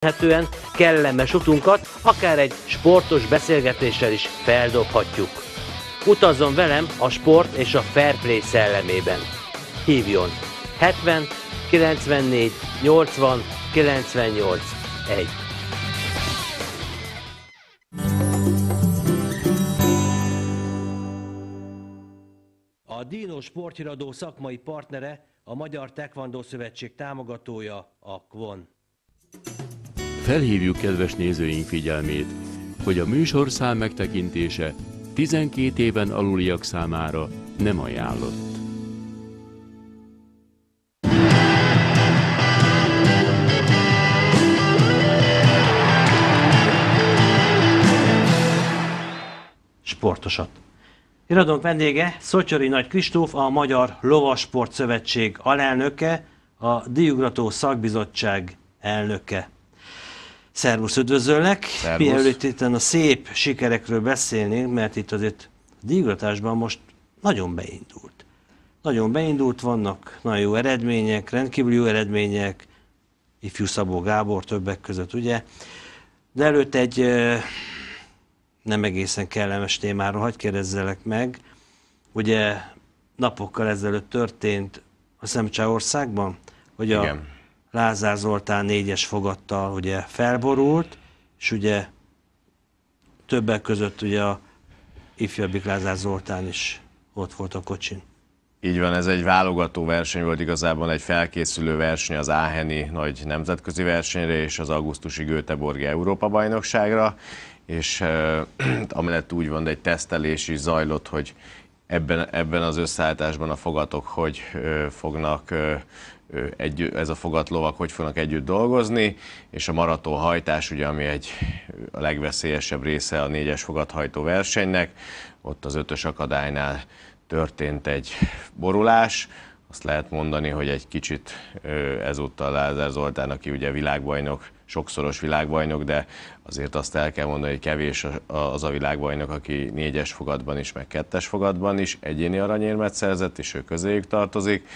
remélhetően kellemes utunkat akár egy sportos beszélgetéssel is feldobhatjuk. Utazzon velem a sport és a fair play szellemében. Hívjon 70 94 80 98 1. A Dino sporthiradó szakmai partnere, a Magyar Tekvandó Szövetség támogatója a Kvon. Felhívjuk kedves nézőink figyelmét, hogy a műsorszám megtekintése 12 éven aluliak számára nem ajánlott. Sportosat. Iradónk vendége Szocsori Nagy Kristóf, a Magyar Lovasport Szövetség alelnöke, a Diugrató Szakbizottság elnöke. Szervusz, üdvözöllek! Szervusz. Mielőtt itt a szép sikerekről beszélnénk, mert itt azért a díjgatásban most nagyon beindult. Nagyon beindult, vannak nagyon jó eredmények, rendkívül jó eredmények, ifjú Szabó Gábor többek között, ugye? De előtt egy nem egészen kellemes témáról hagyd kérdezzelek meg. Ugye napokkal ezelőtt történt a Szemcsehországban, hogy a Igen Lázár Zoltán négyes fogattal ugye felborult, és ugye többek között ugye a ifjabbik Lázár Zoltán is ott volt a kocsin. Így van, ez egy válogató verseny volt igazából, egy felkészülő verseny az Áheni nagy nemzetközi versenyre és az augusztusi Göteborgi Európa-bajnokságra, és amellett úgy van, de egy tesztelés is zajlott, hogy ebben, ebben az összeállításban a fogatok hogy fognak egy, ez a fogatlovak hogy fognak együtt dolgozni, és a hajtás, ugye, ami egy a legveszélyesebb része a négyes fogathajtó versenynek, ott az ötös akadálynál történt egy borulás, azt lehet mondani, hogy egy kicsit ezúttal Lázár Zoltán, aki ugye világbajnok sokszoros világbajnok, de azért azt el kell mondani, hogy kevés az a világbajnok, aki négyes fogadban is, meg kettes fogadban is egyéni aranyérmet szerzett, és ő közéjük tartozik.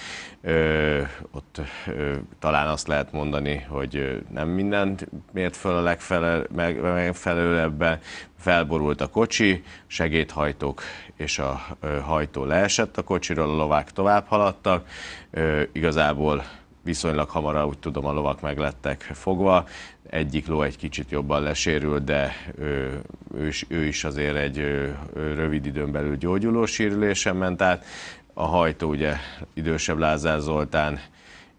Ö, ott ö, talán azt lehet mondani, hogy nem mindent mért föl a legfelelőbben, felborult a kocsi, segédhajtók és a hajtó leesett a kocsiról, a lovák tovább haladtak. Ö, igazából viszonylag hamar, úgy tudom, a lovak meg lettek fogva. Egyik ló egy kicsit jobban lesérült, de ő, ő, is, ő is azért egy rövid időn belül gyógyuló sérülésen ment át. A hajtó ugye idősebb Lázár Zoltán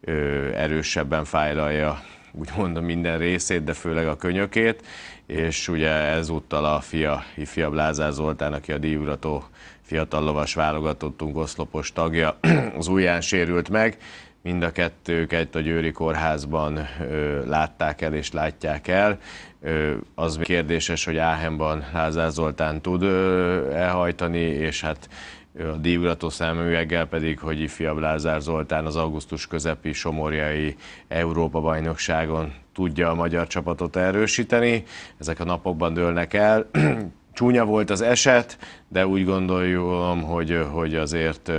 ő, erősebben fájlalja úgymond minden részét, de főleg a könyökét, és ugye ezúttal a fia, ifjabb Lázár Zoltán, aki a díjúrató fiatal lovas válogatottunk oszlopos tagja, az ujján sérült meg, Mind a kettőket a Győri Kórházban ö, látták el és látják el. Ö, az kérdéses, hogy Áhenban Lázár Zoltán tud ö, elhajtani, és hát a díjúrató szemüveggel pedig, hogy ifjabb Lázár Zoltán az augusztus közepi somorjai Európa-bajnokságon tudja a magyar csapatot erősíteni. Ezek a napokban dőlnek el. Csúnya volt az eset, de úgy gondolom, hogy, hogy azért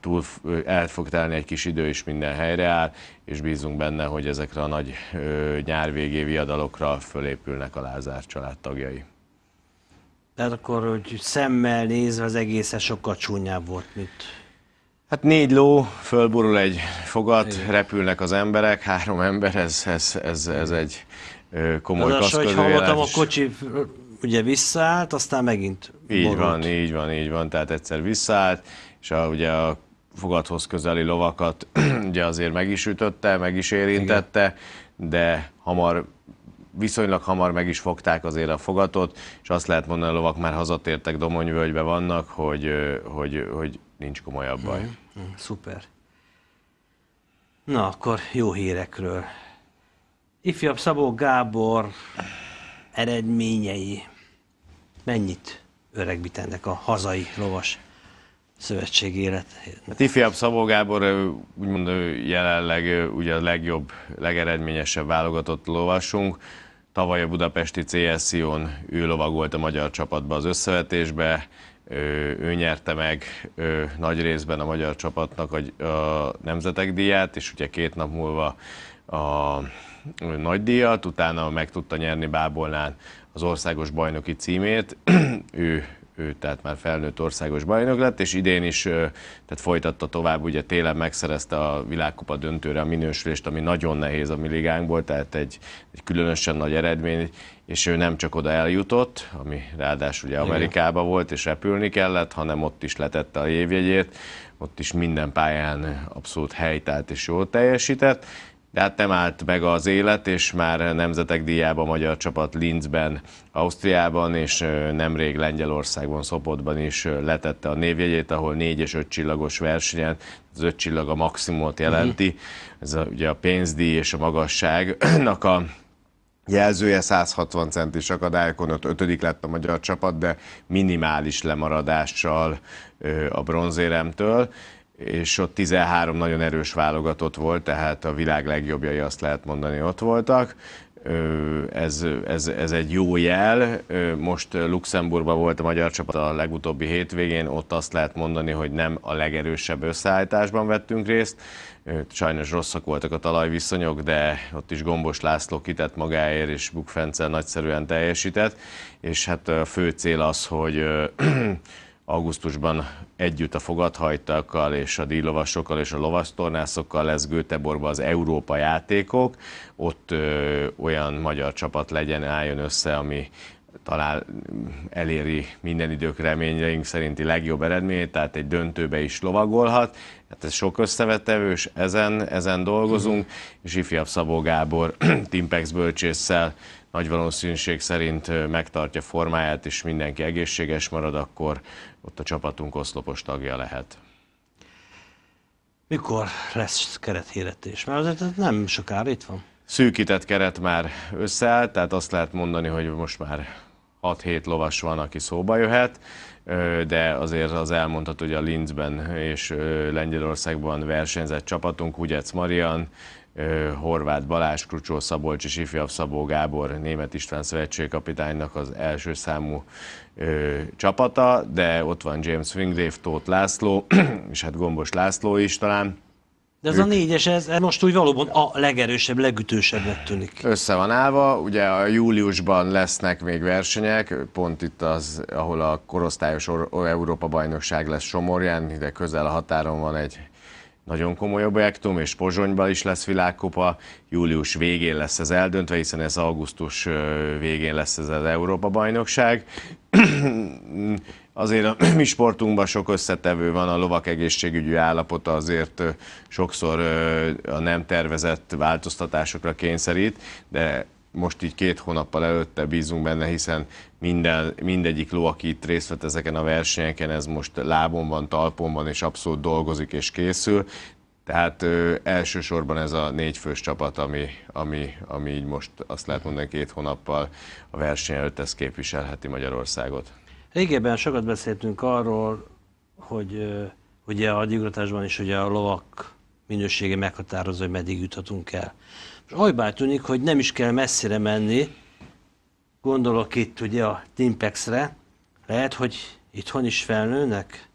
túl el fog telni egy kis idő, és minden helyre áll, és bízunk benne, hogy ezekre a nagy nyárvégé viadalokra fölépülnek a Lázár család tagjai. Tehát akkor, hogy szemmel nézve az egészen sokkal csúnyább volt, mint... Hát négy ló, fölborul egy fogat, Igen. repülnek az emberek, három ember, ez, ez, ez, ez egy komoly kaszkodó. Az, hogy hallottam a kocsi ugye visszaállt, aztán megint Így borult. van, így van, így van, tehát egyszer visszaállt, és a, ugye a fogadhoz közeli lovakat ugye azért meg is ütötte, meg is érintette, Igen. de hamar viszonylag hamar meg is fogták azért a fogatot, és azt lehet mondani, a lovak már hazatértek Domonyvölgybe vannak, hogy, hogy, hogy nincs komolyabb baj. Mm, szuper. Na akkor jó hírekről. Ifjabb Szabó Gábor eredményei. Mennyit ennek a hazai lovas szövetség élet. Hát ifjabb Szabó Gábor úgymond jelenleg ugye a legjobb, legeredményesebb válogatott lovasunk. Tavaly a budapesti CSC-on ő lovagolt a magyar csapatba az összevetésbe, ő, ő nyerte meg ő, nagy részben a magyar csapatnak a, a nemzetek díját, és ugye két nap múlva a nagy díjat, utána meg tudta nyerni Bábolnán az országos bajnoki címét. ő ő tehát már felnőtt országos bajnok lett, és idén is tehát folytatta tovább, ugye télen megszerezte a világkupa döntőre a minősülést, ami nagyon nehéz a mi ligánkból, tehát egy, egy különösen nagy eredmény, és ő nem csak oda eljutott, ami ráadásul ugye Amerikába volt, és repülni kellett, hanem ott is letette a évjegyét, ott is minden pályán abszolút helytált és jól teljesített, tehát nem állt meg az élet, és már nemzetek díjában a magyar csapat Linzben, Ausztriában, és nemrég Lengyelországban, Szopotban is letette a névjegyét, ahol négy és öt csillagos versenyen, az öt csillag a maximumot mhm. jelenti, ez a, ugye a pénzdíj és a magasságnak a jelzője 160 centis akadályokon, ott ötödik lett a magyar csapat, de minimális lemaradással a bronzéremtől, és ott 13 nagyon erős válogatott volt, tehát a világ legjobbjai azt lehet mondani ott voltak. Ez, ez, ez egy jó jel. Most Luxemburgban volt a magyar csapat a legutóbbi hétvégén, ott azt lehet mondani, hogy nem a legerősebb összeállításban vettünk részt. Sajnos rosszak voltak a talajviszonyok, de ott is Gombos László kitett magáért, és Bukfencel nagyszerűen teljesített, és hát a fő cél az, hogy augusztusban együtt a fogadhajtakkal és a díjlovasokkal és a lovasztornászokkal lesz Göteborgban az Európa játékok, ott ö, olyan magyar csapat legyen, álljon össze, ami talán eléri minden idők reményeink szerinti legjobb eredményét, tehát egy döntőbe is lovagolhat. Hát ez sok és ezen, ezen dolgozunk, és mhm. ifjabb Szabó Gábor Timpex bölcsésszel nagy valószínűség szerint megtartja formáját, és mindenki egészséges marad, akkor ott a csapatunk oszlopos tagja lehet. Mikor lesz kerethéretés? Mert azért nem sokára itt van. Szűkített keret már összeállt, tehát azt lehet mondani, hogy most már 6-7 lovas van, aki szóba jöhet, de azért az elmondható, hogy a Linzben és Lengyelországban versenyzett csapatunk, Ugyec Marian, Horváth Balázs, Krucsó Szabolcs és ifjabb Szabó Gábor, német István szövetségkapitánynak az első számú ö, csapata, de ott van James Wingdave, Tóth László, és hát Gombos László is talán. De ez ők... a négyes, ez, ez most úgy valóban a legerősebb, legütősebbnek tűnik. Össze van állva, ugye a júliusban lesznek még versenyek, pont itt az, ahol a korosztályos Európa-bajnokság lesz Somorján, ide közel a határon van egy nagyon komoly objektum, és Pozsonyban is lesz világkupa, július végén lesz ez eldöntve, hiszen ez augusztus végén lesz ez az Európa-bajnokság. azért a mi sportunkban sok összetevő van, a lovak egészségügyi állapota azért sokszor a nem tervezett változtatásokra kényszerít, de most így két hónappal előtte bízunk benne, hiszen minden, mindegyik ló, aki itt részt vett ezeken a versenyeken, ez most lábon van, talpon van, és abszolút dolgozik és készül. Tehát ö, elsősorban ez a négyfős csapat, ami, ami, ami így most azt lehet mondani két hónappal a verseny előtt ez képviselheti Magyarországot. Régebben sokat beszéltünk arról, hogy ö, ugye a gyugratásban is ugye a lovak minősége meghatározza, hogy meddig juthatunk el. És olybá tűnik, hogy nem is kell messzire menni, gondolok itt ugye a Timpexre, lehet, hogy itthon is felnőnek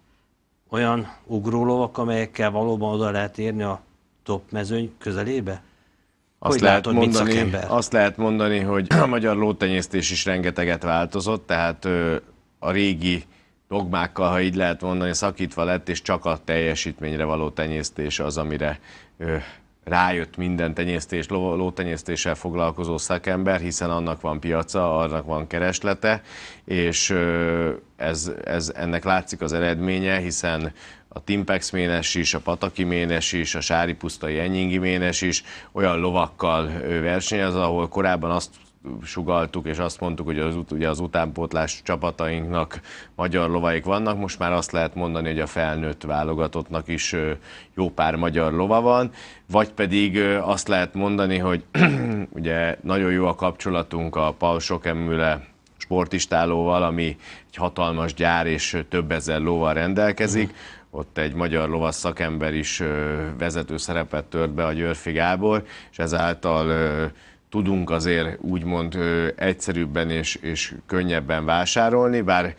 olyan ugrólovak, amelyekkel valóban oda lehet érni a top mezőny közelébe? Azt hogy lehet, látod, mondani, azt lehet mondani, hogy a magyar lótenyésztés is rengeteget változott, tehát ö, a régi dogmákkal, ha így lehet mondani, szakítva lett, és csak a teljesítményre való tenyésztés az, amire ö, rájött minden tenyésztés, ló, lótenyésztéssel foglalkozó szakember, hiszen annak van piaca, annak van kereslete, és ez, ez, ennek látszik az eredménye, hiszen a Timpex ménes is, a Pataki ménes is, a Sári pusztai Enyingi ménes is olyan lovakkal versenyez, ahol korábban azt sugaltuk, és azt mondtuk, hogy az, ugye az utánpótlás csapatainknak magyar lovaik vannak, most már azt lehet mondani, hogy a felnőtt válogatottnak is jó pár magyar lova van, vagy pedig azt lehet mondani, hogy ugye nagyon jó a kapcsolatunk a Paul Sokemüle sportistálóval, ami egy hatalmas gyár és több ezer lóval rendelkezik, mhm. ott egy magyar lovas szakember is vezető szerepet tört be a Györfi Gábor, és ezáltal tudunk azért úgymond egyszerűbben és, és könnyebben vásárolni, bár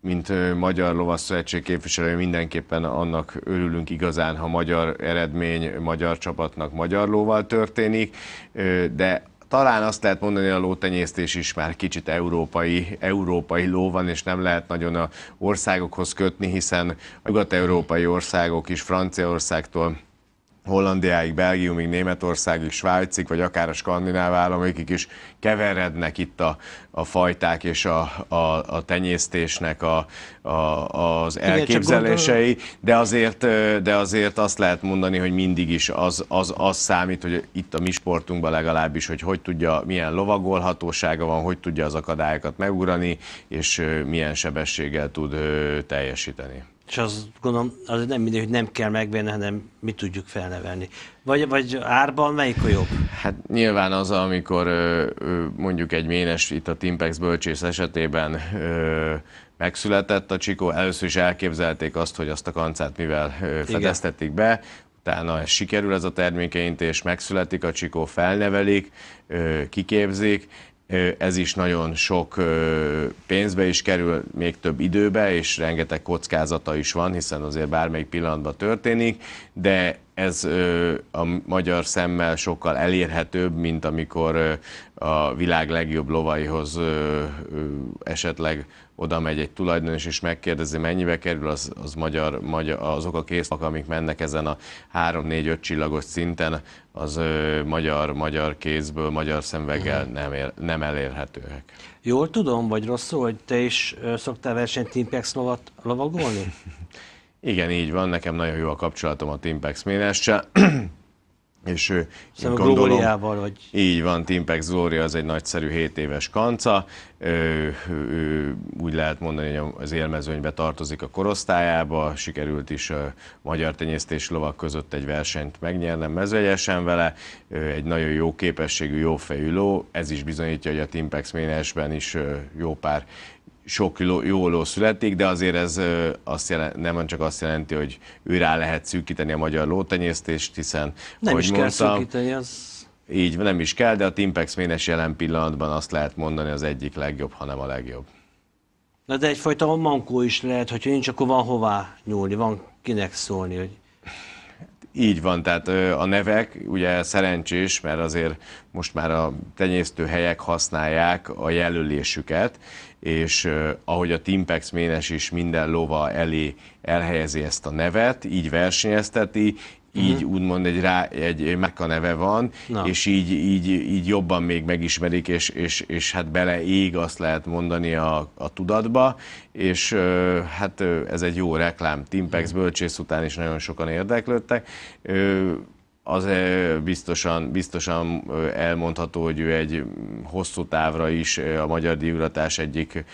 mint Magyar Lovasszövetség képviselő mindenképpen annak örülünk igazán, ha magyar eredmény magyar csapatnak magyar lóval történik, de talán azt lehet mondani, hogy a lótenyésztés is már kicsit európai, európai ló van, és nem lehet nagyon a országokhoz kötni, hiszen a nyugat-európai országok is Franciaországtól Hollandiáig, Belgiumig, Németországig, Svájcig, vagy akár a skandináv államokig is keverednek itt a, a fajták és a, a, a tenyésztésnek a, a, az elképzelései, de azért, de azért azt lehet mondani, hogy mindig is az, az, az számít, hogy itt a mi sportunkban legalábbis, hogy hogy tudja, milyen lovagolhatósága van, hogy tudja az akadályokat megugrani, és milyen sebességgel tud teljesíteni. És azt gondolom, az nem mindegy, hogy nem kell megvenni, hanem mi tudjuk felnevelni. Vagy, vagy árban melyik a jobb? Hát nyilván az, amikor mondjuk egy ménes itt a Timpex bölcsész esetében megszületett a Csikó, először is elképzelték azt, hogy azt a kancát mivel fedeztették be, utána ez sikerül ez a termékeintés, megszületik a csikó, felnevelik, kiképzik, ez is nagyon sok pénzbe is kerül, még több időbe, és rengeteg kockázata is van, hiszen azért bármelyik pillanatban történik, de ez a magyar szemmel sokkal elérhetőbb, mint amikor a világ legjobb lovaihoz esetleg oda megy egy tulajdonos és megkérdezi, mennyibe kerül, az, az magyar, magyar, azok a készpak, amik mennek ezen a 3-4-5 csillagos szinten, az ö, magyar, magyar kézből, magyar szemveggel mhm. nem, ér, nem elérhetőek. Jól tudom, vagy rosszul, hogy te is szoktál versenyt Timpex lovat, lovagolni? Igen, így van, nekem nagyon jó a kapcsolatom a Timpex Ménessel. És ő, én szóval gondolom, Glóriával, vagy... Így van, Timpex Glória az egy nagyszerű 7 éves kanca, ő, ő, úgy lehet mondani, hogy az élmezőnybe tartozik a korosztályába, sikerült is a magyar tenyésztés lovak között egy versenyt megnyernem mezőjesen vele, ő egy nagyon jó képességű, jó fejű ló, ez is bizonyítja, hogy a Timpex ménesben is jó pár sok jó ló születik, de azért ez azt jelent, nem csak azt jelenti, hogy őrá lehet szűkíteni a magyar lótenyésztést, hiszen, nem is mondtam, szűkíteni, az így nem is kell, de a Timpex Ménes jelen pillanatban azt lehet mondani az egyik legjobb, hanem a legjobb. Na de egyfajta mankó is lehet, hogyha nincs, akkor van hová nyúlni, van kinek szólni, hogy így van, tehát a nevek ugye szerencsés, mert azért most már a tenyésztőhelyek használják a jelölésüket, és ahogy a Timpex Ménes is minden lova elé elhelyezi ezt a nevet, így versenyezteti, így mm. úgymond egy, rá, egy meka neve van, Na. és így, így, így jobban még megismerik, és, és, és hát beleég, azt lehet mondani a, a tudatba, és hát ez egy jó reklám. Timpex mhm. bölcsész után is nagyon sokan érdeklődtek az biztosan, biztosan elmondható, hogy ő egy hosszú távra is a magyar díjulatás egyik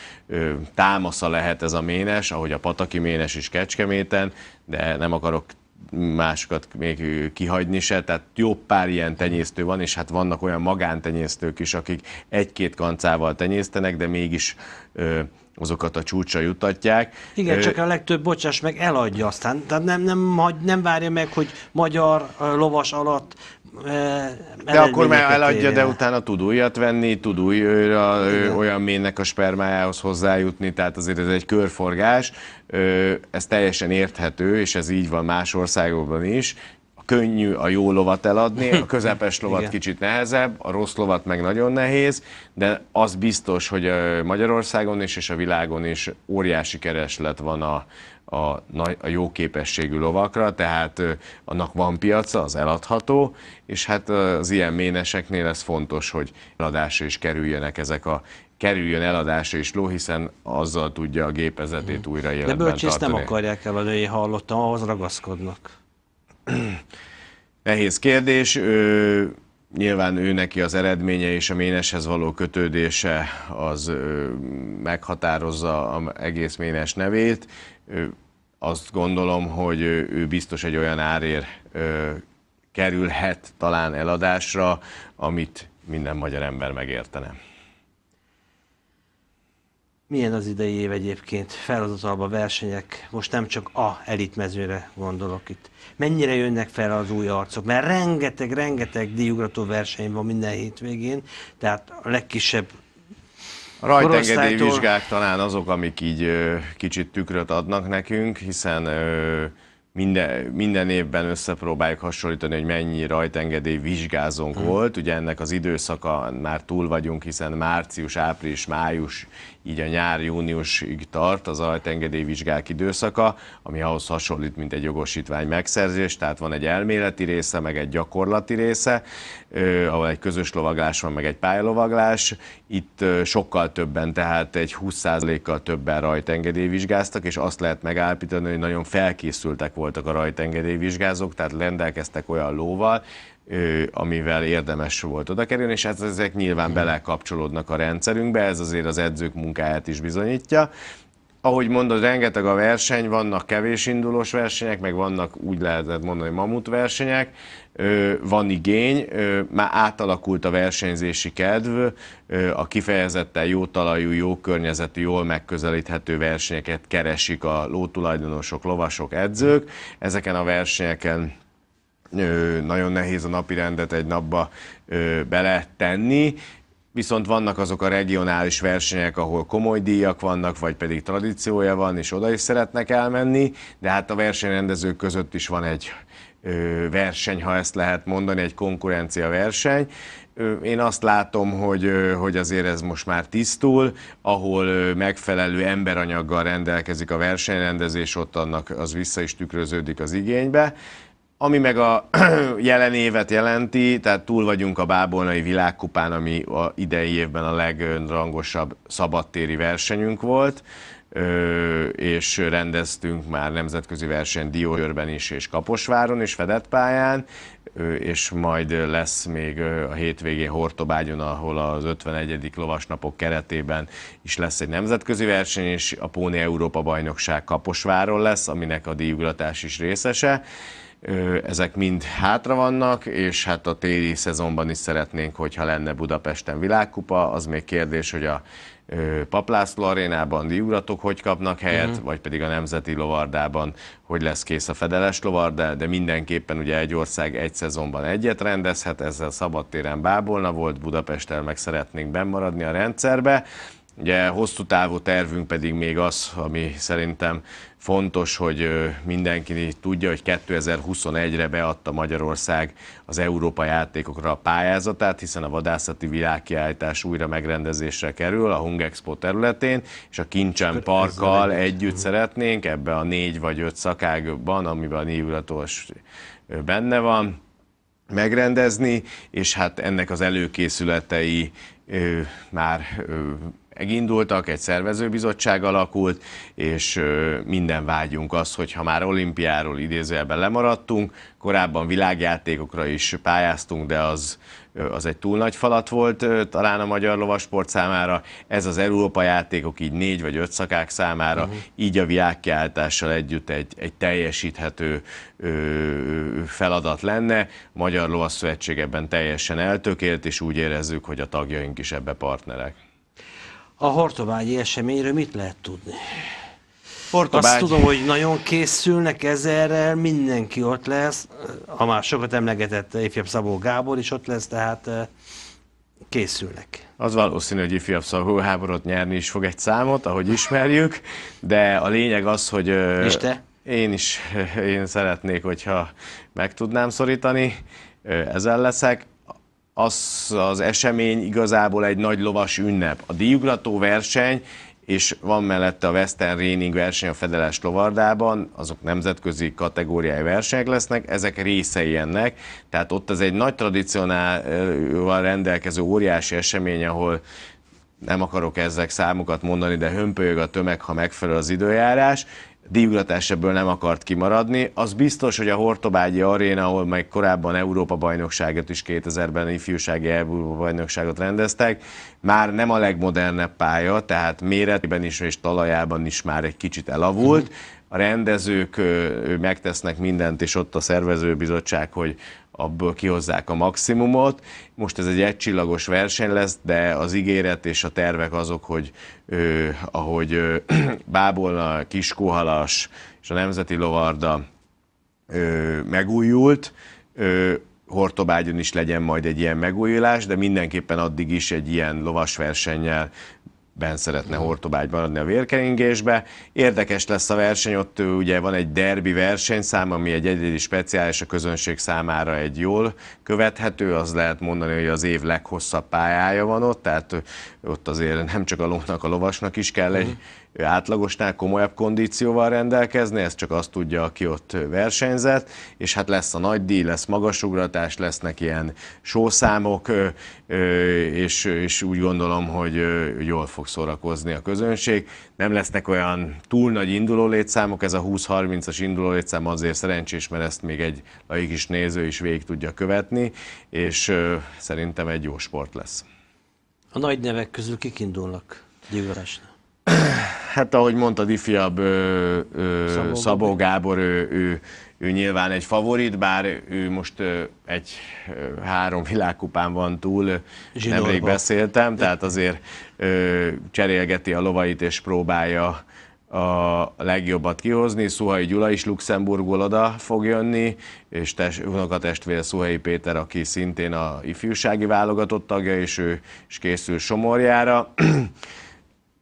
támasza lehet ez a ménes, ahogy a pataki ménes is Kecskeméten, de nem akarok másokat még kihagyni se, tehát jó pár ilyen tenyésztő van, és hát vannak olyan magántenyésztők is, akik egy-két kancával tenyésztenek, de mégis ö, azokat a csúcsa jutatják. Igen, Ö... csak a legtöbb, bocsáss meg, eladja aztán. Tehát nem, nem, nem várja meg, hogy magyar lovas alatt de akkor már eladja, de utána tud újat venni, tud új, olyan ménynek a spermájához hozzájutni, tehát azért ez egy körforgás, ez teljesen érthető, és ez így van más országokban is, könnyű a jó lovat eladni, a közepes lovat Igen. kicsit nehezebb, a rossz lovat meg nagyon nehéz, de az biztos, hogy Magyarországon is és a világon is óriási kereslet van a, a, a jó képességű lovakra, tehát annak van piaca, az eladható, és hát az ilyen méneseknél ez fontos, hogy eladásra is kerüljenek ezek a kerüljön eladásra is ló, hiszen azzal tudja a gépezetét újra életben De bölcsészt nem akarják eladni, én hallottam, ahhoz ragaszkodnak. Nehéz kérdés. Ő, nyilván ő neki az eredménye és a méneshez való kötődése az ő, meghatározza az egész ménes nevét. Ő, azt gondolom, hogy ő, ő biztos egy olyan árér ő, kerülhet talán eladásra, amit minden magyar ember megértene. Milyen az idei év egyébként? Felhozatalba versenyek, most nem csak a elitmezőre gondolok itt. Mennyire jönnek fel az új arcok? Mert rengeteg, rengeteg díjugrató verseny van minden hétvégén, tehát a legkisebb a rajtengedély vizsgák talán azok, amik így kicsit tükröt adnak nekünk, hiszen minden, minden évben összepróbáljuk hasonlítani, hogy mennyi rajtengedély vizsgázónk hmm. volt. Ugye ennek az időszaka már túl vagyunk, hiszen március, április, május, így a nyár, júniusig tart az rajtengedély vizsgák időszaka, ami ahhoz hasonlít, mint egy jogosítvány megszerzés, tehát van egy elméleti része, meg egy gyakorlati része, ahol egy közös lovaglás van, meg egy pályalovaglás. Itt sokkal többen, tehát egy 20%-kal többen rajtengedély vizsgáztak, és azt lehet megállapítani, hogy nagyon felkészültek voltak a rajtengedélyvizsgázók, tehát lendelkeztek olyan lóval, amivel érdemes volt oda kerülni, és hát ezek nyilván belekapcsolódnak a rendszerünkbe, ez azért az edzők munkáját is bizonyítja. Ahogy mondod, rengeteg a verseny, vannak kevés indulós versenyek, meg vannak úgy lehetett mondani mamut versenyek, van igény, már átalakult a versenyzési kedv, a kifejezetten jó talajú, jó környezetű, jól megközelíthető versenyeket keresik a lótulajdonosok, lovasok, edzők. Ezeken a versenyeken nagyon nehéz a napi rendet egy napba beletenni, viszont vannak azok a regionális versenyek, ahol komoly díjak vannak, vagy pedig tradíciója van, és oda is szeretnek elmenni, de hát a versenyrendezők között is van egy verseny, ha ezt lehet mondani, egy konkurencia verseny. Én azt látom, hogy, hogy azért ez most már tisztul, ahol megfelelő emberanyaggal rendelkezik a versenyrendezés, ott annak az vissza is tükröződik az igénybe. Ami meg a jelen évet jelenti, tehát túl vagyunk a Bábolnai világkupán, ami a idei évben a legrangosabb szabadtéri versenyünk volt és rendeztünk már nemzetközi versenyt Diójörben is, és Kaposváron is, fedett pályán, és majd lesz még a hétvégén Hortobágyon, ahol az 51. lovasnapok keretében is lesz egy nemzetközi verseny, és a Póni Európa Bajnokság Kaposváron lesz, aminek a díjugratás is részese ezek mind hátra vannak, és hát a téli szezonban is szeretnénk, hogyha lenne Budapesten világkupa, az még kérdés, hogy a Paplászló arénában diuratok hogy kapnak helyet, uh-huh. vagy pedig a Nemzeti Lovardában hogy lesz kész a fedeles lovar, de, de mindenképpen ugye egy ország egy szezonban egyet rendezhet, ezzel szabadtéren Bábolna volt, Budapesten meg szeretnénk bennmaradni a rendszerbe. Ugye hosszú távú tervünk pedig még az, ami szerintem Fontos, hogy mindenki tudja, hogy 2021-re beadta Magyarország az Európa játékokra a pályázatát, hiszen a vadászati világkiállítás újra megrendezésre kerül a Hungexpo területén, és a Kincsen Parkkal együtt mhm. szeretnénk ebbe a négy vagy öt szakágban, amiben a névületos benne van, megrendezni, és hát ennek az előkészületei már megindultak, egy szervezőbizottság alakult, és minden vágyunk az, hogy ha már olimpiáról idézőjelben lemaradtunk, korábban világjátékokra is pályáztunk, de az az egy túl nagy falat volt talán a magyar lovasport számára, ez az Európa játékok így négy vagy öt szakák számára, uh-huh. így a világkiáltással együtt egy, egy teljesíthető ö, feladat lenne. A Magyar Lovasszövetség ebben teljesen eltökélt, és úgy érezzük, hogy a tagjaink is ebbe partnerek. A hortobágyi eseményről mit lehet tudni? Hortobágy. Azt tudom, hogy nagyon készülnek ezerrel, mindenki ott lesz. A már sokat emlegetett ifjabb Szabó Gábor is ott lesz, tehát eh, készülnek. Az valószínű, hogy ifjabb Szabó háborot nyerni is fog egy számot, ahogy ismerjük, de a lényeg az, hogy... Eh, És te? Én is, én szeretnék, hogyha meg tudnám szorítani, eh, ezzel leszek az az esemény igazából egy nagy lovas ünnep. A díjugrató verseny, és van mellette a Western Raining verseny a Fedeles Lovardában, azok nemzetközi kategóriai versenyek lesznek, ezek részei ennek, tehát ott az egy nagy tradicionálval rendelkező óriási esemény, ahol nem akarok ezek számokat mondani, de hömpölyög a tömeg, ha megfelel az időjárás, díjulatás ebből nem akart kimaradni. Az biztos, hogy a Hortobágyi Aréna, ahol meg korábban Európa-bajnokságot is 2000-ben ifjúsági Európa-bajnokságot rendeztek, már nem a legmodernebb pálya, tehát méretben is és talajában is már egy kicsit elavult, uh-huh a rendezők megtesznek mindent, és ott a szervezőbizottság, hogy abból kihozzák a maximumot. Most ez egy egycsillagos verseny lesz, de az ígéret és a tervek azok, hogy ö, ahogy ö, Bábolna, Kiskóhalas és a Nemzeti Lovarda ö, megújult, ö, Hortobágyon is legyen majd egy ilyen megújulás, de mindenképpen addig is egy ilyen lovasversennyel ben szeretne Hortobágyban adni a vérkeringésbe. Érdekes lesz a verseny, ott ugye van egy derbi versenyszám, ami egy egyedi speciális, a közönség számára egy jól követhető, az lehet mondani, hogy az év leghosszabb pályája van ott, tehát ott azért nem csak a lónak, a lovasnak is kell egy ő átlagosnál komolyabb kondícióval rendelkezni, ez csak azt tudja, aki ott versenyzett, és hát lesz a nagy díj, lesz magasugratás, lesznek ilyen sószámok, és, és úgy gondolom, hogy jól fog szórakozni a közönség. Nem lesznek olyan túl nagy induló létszámok, ez a 20-30-as induló létszám azért szerencsés, mert ezt még egy laik is néző is végig tudja követni, és szerintem egy jó sport lesz. A nagy nevek közül kik indulnak Győrösre? Hát ahogy mondtad, ifjabb ö, ö, Szabó, Gábor, ő, ő, ő nyilván egy favorit, bár ő most ö, egy ö, három világkupán van túl, Zsidorba. nemrég beszéltem, tehát azért ö, cserélgeti a lovait és próbálja a legjobbat kihozni. Szuhai Gyula is Luxemburgból oda fog jönni, és tes, unokatestvér Szuhai Péter, aki szintén a ifjúsági válogatott tagja, és ő is készül Somorjára.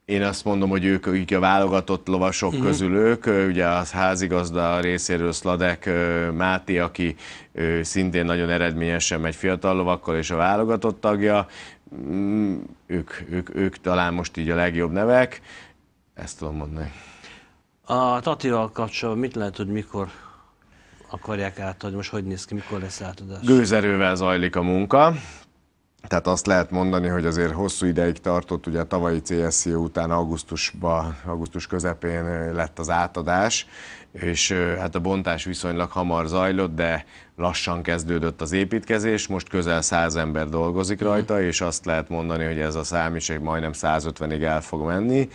Én azt mondom, hogy ők, ők a válogatott lovasok mm. közül ők, ugye az házigazda részéről Szladek Máté, aki szintén nagyon eredményesen megy fiatal lovakkal, és a válogatott tagja, mm, ők, ők, ők talán most így a legjobb nevek, ezt tudom mondani. A Tatival kapcsolatban mit lehet, hogy mikor akarják átadni, most hogy néz ki, mikor lesz átadás? Gőzerővel zajlik a munka, tehát azt lehet mondani, hogy azért hosszú ideig tartott, ugye a tavalyi CSC után augusztusban, augusztus közepén lett az átadás, és hát a bontás viszonylag hamar zajlott, de lassan kezdődött az építkezés, most közel 100 ember dolgozik mhm. rajta, és azt lehet mondani, hogy ez a szám is majdnem 150-ig el fog menni.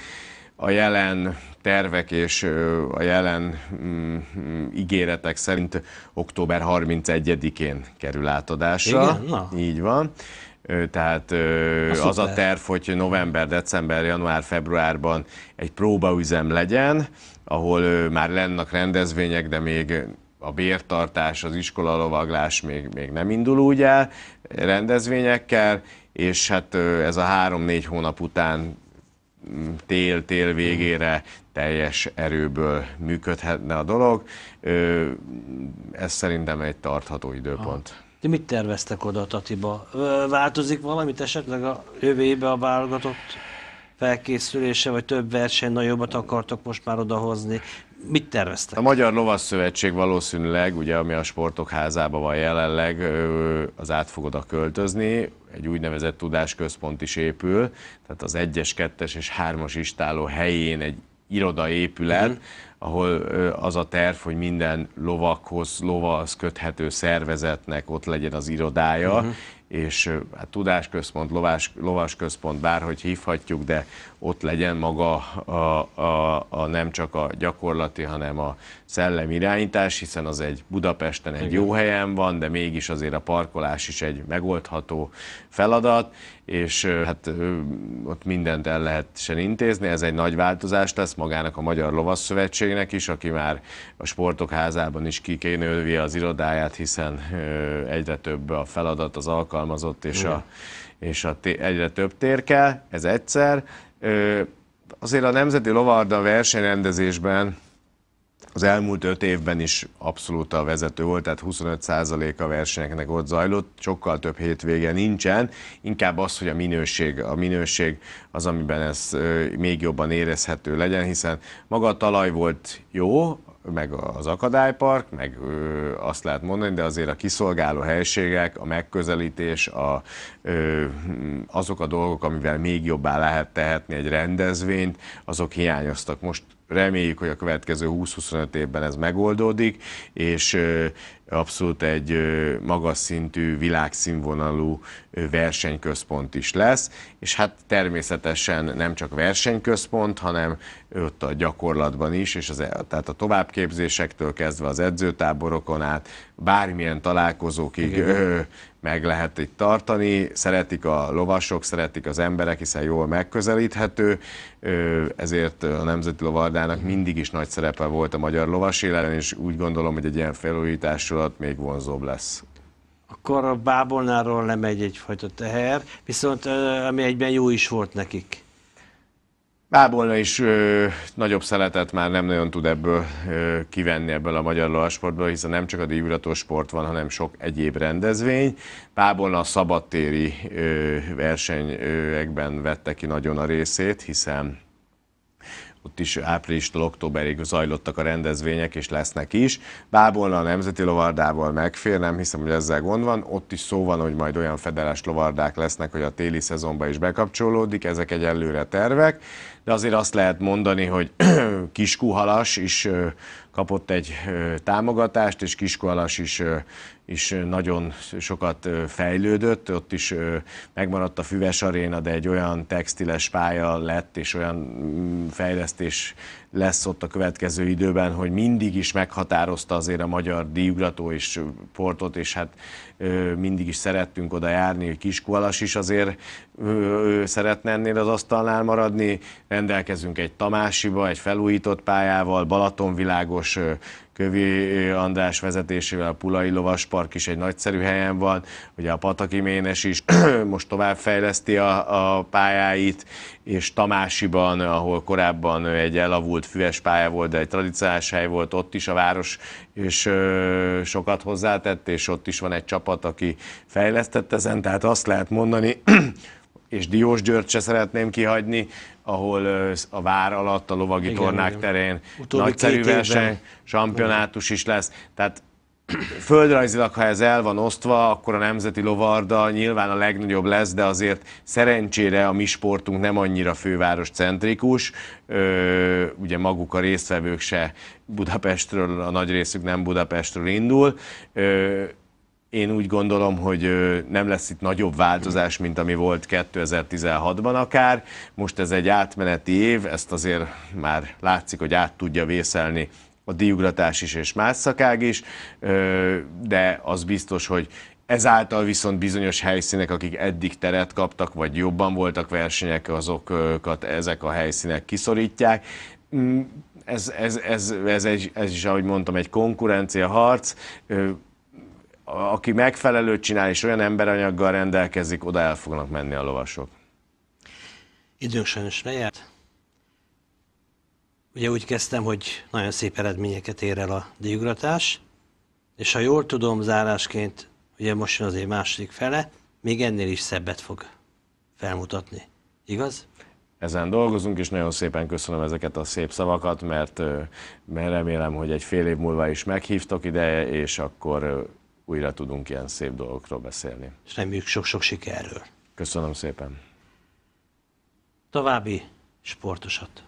A jelen tervek és a jelen mm, ígéretek szerint október 31-én kerül átadásra. Igen? Na. Így van. Tehát a az a terv, hogy november, december, január, februárban egy próbaüzem legyen, ahol már lennek rendezvények, de még a bértartás, az lovaglás még, még nem indul úgy el rendezvényekkel, és hát ez a három-négy hónap után tél-tél mm, végére teljes erőből működhetne a dolog. Ez szerintem egy tartható időpont. Aha. De mit terveztek oda a Tatiba? Változik valamit esetleg a jövő a válogatott felkészülése, vagy több verseny nagyobbat akartok most már odahozni? Mit terveztek? A Magyar Lovasszövetség valószínűleg, ugye ami a sportok házában van jelenleg, az át fog oda költözni, egy úgynevezett tudásközpont is épül, tehát az 1-es, 2-es és 3-as istáló helyén egy irodaépület, uh-huh. Mhm. ahol az a terv, hogy minden lovakhoz, lovaz köthető szervezetnek ott legyen az irodája, uh-huh. és hát tudásközpont, lovás, lovasközpont, bárhogy hívhatjuk, de ott legyen maga a, a, a nem csak a gyakorlati, hanem a szellemi irányítás, hiszen az egy Budapesten egy Igen. jó helyen van, de mégis azért a parkolás is egy megoldható feladat, és hát ott mindent el lehet, sen intézni, ez egy nagy változás lesz magának a Magyar Szövetségnek is, aki már a sportok házában is kikénővi az irodáját, hiszen egyre több a feladat, az alkalmazott és, Igen. a, és a, egyre több tér kell, ez egyszer, Azért a Nemzeti Lovarda versenyrendezésben az elmúlt öt évben is abszolút a vezető volt, tehát 25% a versenyeknek ott zajlott, sokkal több hétvége nincsen, inkább az, hogy a minőség, a minőség az, amiben ez még jobban érezhető legyen, hiszen maga a talaj volt jó, meg az akadálypark, meg ö, azt lehet mondani, de azért a kiszolgáló helységek, a megközelítés, a, ö, azok a dolgok, amivel még jobbá lehet tehetni egy rendezvényt, azok hiányoztak. Most reméljük, hogy a következő 20-25 évben ez megoldódik, és abszolút egy magas szintű, világszínvonalú versenyközpont is lesz, és hát természetesen nem csak versenyközpont, hanem ott a gyakorlatban is, és az, e, tehát a továbbképzésektől kezdve az edzőtáborokon át, bármilyen találkozókig Igen meg lehet itt tartani, szeretik a lovasok, szeretik az emberek, hiszen jól megközelíthető, ezért a Nemzeti Lovardának mindig is nagy szerepe volt a magyar lovas élelen, és úgy gondolom, hogy egy ilyen felújítás alatt még vonzóbb lesz akkor a bábolnáról lemegy egyfajta teher, viszont ami egyben jó is volt nekik. Bábolna is ö, nagyobb szeletet már nem nagyon tud ebből ö, kivenni ebből a magyar lovasportból, hiszen nem csak a díjulatos sport van, hanem sok egyéb rendezvény. Bábolna a szabadtéri ö, versenyekben vette ki nagyon a részét, hiszen ott is áprilistól októberig zajlottak a rendezvények, és lesznek is. Bábolna a Nemzeti Lovardával megfér, nem hiszem, hogy ezzel gond van. Ott is szó van, hogy majd olyan fedeles lovardák lesznek, hogy a téli szezonba is bekapcsolódik, ezek egyelőre tervek, de azért azt lehet mondani, hogy kiskuhalas is kapott egy támogatást, és Kiskolas is, is nagyon sokat fejlődött, ott is megmaradt a füves aréna, de egy olyan textiles pálya lett, és olyan mm, fejlesztés lesz ott a következő időben, hogy mindig is meghatározta azért a magyar díjugrató és portot, és hát mindig is szerettünk oda járni, hogy Kiskolas is azért ő, szeretne ennél az asztalnál maradni, rendelkezünk egy Tamásiba, egy felújított pályával, Balatonvilágos Kövi András vezetésével a Pulai Lovaspark is egy nagyszerű helyen van, ugye a Pataki Ménes is most továbbfejleszti a, a pályáit, és Tamásiban, ahol korábban egy elavult füves pálya volt, de egy tradicionális hely volt, ott is a város és ö, sokat hozzátett, és ott is van egy csapat, aki fejlesztett ezen, tehát azt lehet mondani, és Diós György se szeretném kihagyni, ahol a vár alatt a lovagi igen, tornák igen. terén Utóbbi nagyszerű verseny, sampionátus is lesz. Tehát földrajzilag, ha ez el van osztva, akkor a nemzeti lovarda nyilván a legnagyobb lesz, de azért szerencsére a mi sportunk nem annyira főváros centrikus, Ö, ugye maguk a résztvevők se Budapestről, a nagy részük nem Budapestről indul, Ö, én úgy gondolom, hogy nem lesz itt nagyobb változás, mint ami volt 2016-ban akár. Most ez egy átmeneti év, ezt azért már látszik, hogy át tudja vészelni a diugratás is és más szakág is, de az biztos, hogy Ezáltal viszont bizonyos helyszínek, akik eddig teret kaptak, vagy jobban voltak versenyek, azokat ezek a helyszínek kiszorítják. Mm, ez, ez, ez, ez, egy, ez is, ahogy mondtam, egy konkurencia harc aki megfelelőt csinál és olyan emberanyaggal rendelkezik, oda el fognak menni a lovasok. Időnk sajnos lejárt. Ugye úgy kezdtem, hogy nagyon szép eredményeket ér el a díjugratás, és ha jól tudom, zárásként, ugye most jön azért második fele, még ennél is szebbet fog felmutatni. Igaz? Ezen dolgozunk, és nagyon szépen köszönöm ezeket a szép szavakat, mert, mert remélem, hogy egy fél év múlva is meghívtok ide, és akkor újra tudunk ilyen szép dolgokról beszélni. És reméljük sok-sok sikerről. Köszönöm szépen. További sportosat.